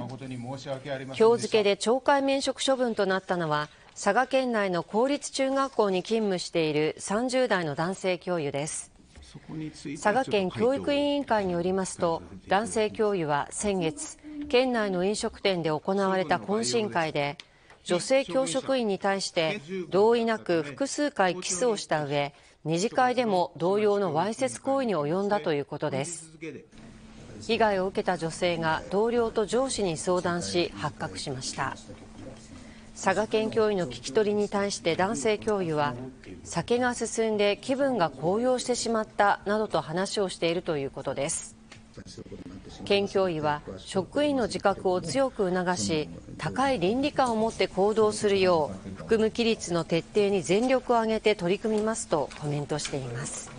今日付で懲戒免職処分となったのは佐賀県内の公立中学校に勤務している30代の男性教諭です佐賀県教育委員会によりますと男性教諭は先月県内の飲食店で行われた懇親会で女性教職員に対して同意なく複数回キスをした上二次会でも同様のわいせつ行為に及んだということです被害を受けた女性が同僚と上司に相談し発覚しました佐賀県教諭の聞き取りに対して男性教諭は酒が進んで気分が高揚してしまったなどと話をしているということです県教委は職員の自覚を強く促し高い倫理観を持って行動するよう服務規律の徹底に全力を挙げて取り組みますとコメントしています